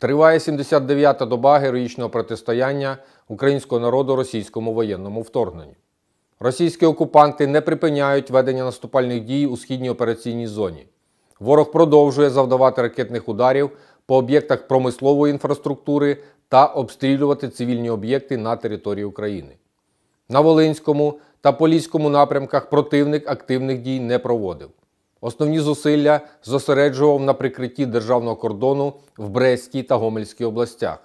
Триває 79-та доба героїчного протистояння українського народу російському воєнному вторгненню. Російські окупанти не припиняють ведення наступальних дій у східній операційній зоні. Ворог продовжує завдавати ракетних ударів по об'єктах промислової інфраструктури та обстрілювати цивільні об'єкти на території України. На Волинському та Поліському напрямках противник активних дій не проводив. Основні зусилля зосереджував на прикритті державного кордону в Брестській та Гомельській областях.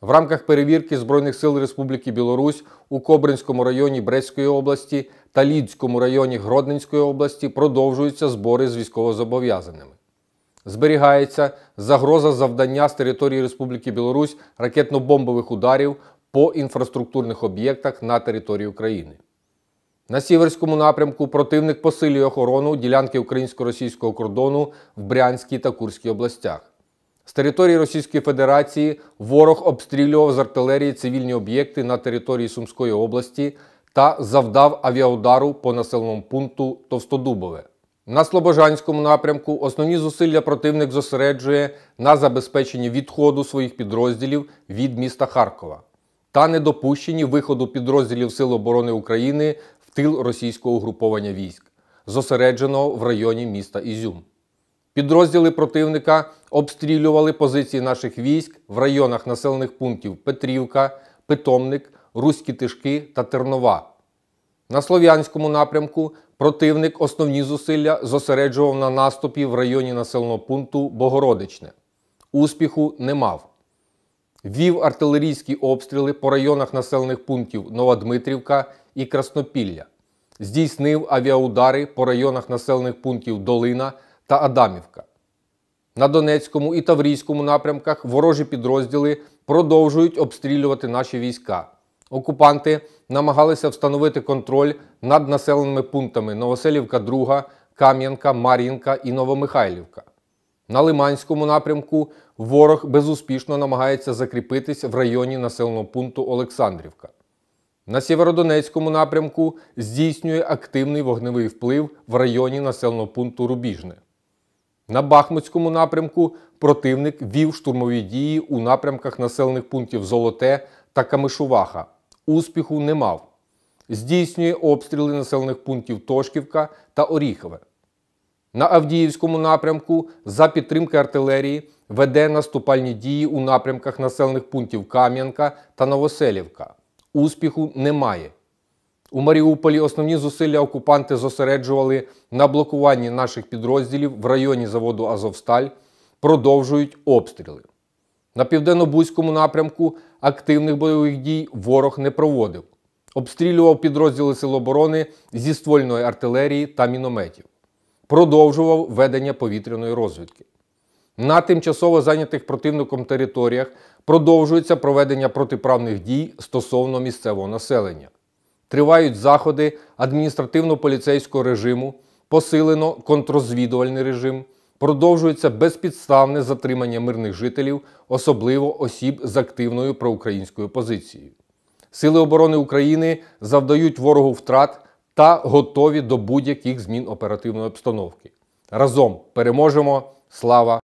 В рамках перевірки Збройних сил Республіки Білорусь у Кобринському районі Брестської області та Лідському районі Гродненської області продовжуються збори з військовозобов'язаними. Зберігається загроза завдання з території Республіки Білорусь ракетно-бомбових ударів по інфраструктурних об'єктах на території України. На сіверському напрямку противник посилює охорону ділянки українсько-російського кордону в Брянській та Курській областях. З території Російської Федерації ворог обстрілював з артилерії цивільні об'єкти на території Сумської області та завдав авіаудару по населеному пункту Товстодубове. На Слобожанському напрямку основні зусилля противник зосереджує на забезпеченні відходу своїх підрозділів від міста Харкова та недопущенні виходу підрозділів Сил оборони України тил російського угруповання військ, зосередженого в районі міста Ізюм. Підрозділи противника обстрілювали позиції наших військ в районах населених пунктів Петрівка, Питомник, Руські Тишки та Тернова. На слов'янському напрямку противник основні зусилля зосереджував на наступі в районі населеного пункту Богородичне. Успіху не мав вів артилерійські обстріли по районах населених пунктів Новодмитрівка і Краснопілля, здійснив авіаудари по районах населених пунктів Долина та Адамівка. На Донецькому і Таврійському напрямках ворожі підрозділи продовжують обстрілювати наші війська. Окупанти намагалися встановити контроль над населеними пунктами Новоселівка, 2, Кам'янка, Мар'їнка і Новомихайлівка. На Лиманському напрямку ворог безуспішно намагається закріпитись в районі населеного пункту Олександрівка. На Сєвєродонецькому напрямку здійснює активний вогневий вплив в районі населеного пункту Рубіжне. На Бахмутському напрямку противник вів штурмові дії у напрямках населених пунктів Золоте та Камишуваха. Успіху не мав. Здійснює обстріли населених пунктів Тошківка та Оріхове. На Авдіївському напрямку за підтримки артилерії веде наступальні дії у напрямках населених пунктів Кам'янка та Новоселівка. Успіху немає. У Маріуполі основні зусилля окупанти зосереджували на блокуванні наших підрозділів в районі заводу Азовсталь, продовжують обстріли. На південно-бузькому напрямку активних бойових дій ворог не проводив, обстрілював підрозділи Сил оборони зі ствольної артилерії та мінометів продовжував ведення повітряної розвідки. На тимчасово зайнятих противником територіях продовжується проведення протиправних дій стосовно місцевого населення. Тривають заходи адміністративно-поліцейського режиму, посилено контрозвідувальний режим, продовжується безпідставне затримання мирних жителів, особливо осіб з активною проукраїнською позицією. Сили оборони України завдають ворогу втрат та готові до будь-яких змін оперативної обстановки. Разом переможемо! Слава!